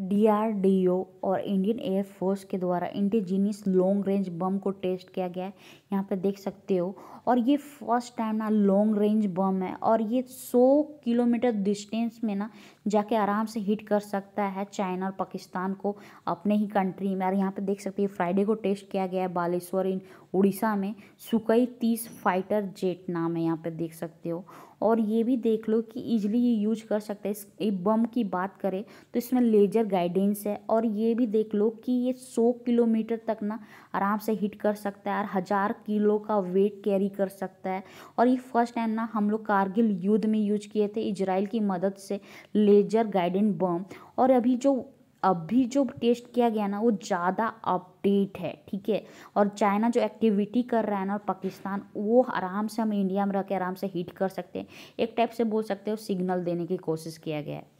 DRDO और Indian air force के द्वारा इंडिजीनियस लॉन्ग रेंज बम को टेस्ट किया गया है यहाँ पे देख सकते हो और ये फर्स्ट टाइम ना लॉन्ग रेंज बम है और ये 100 किलोमीटर डिस्टेंस में ना जाके आराम से हिट कर सकता है चाइना और पाकिस्तान को अपने ही कंट्री में और यहाँ पे देख सकते हो फ्राइडे को टेस्ट किया गया है बालेश्वर इन उड़ीसा में सुकई तीस फाइटर जेट नाम है यहाँ पर देख सकते हो और ये भी देख लो कि इजिली ये यूज कर सकते हैं इस बम की बात करें तो इसमें लेजर गाइडेंस है और ये भी देख लो कि ये सौ किलोमीटर तक ना आराम से हिट कर सकता है और हज़ार किलो का वेट कैरी कर सकता है और ये फर्स्ट टाइम ना हम लोग कारगिल युद्ध में यूज किए थे इजराइल की मदद से लेजर गाइडेंस बम और अभी जो अभी जो टेस्ट किया गया ना वो ज़्यादा अपडेट है ठीक है और चाइना जो एक्टिविटी कर रहा है ना और पाकिस्तान वो आराम से हम इंडिया में रह के आराम से हीट कर सकते हैं एक टाइप से बोल सकते हो सिग्नल देने की कोशिश किया गया है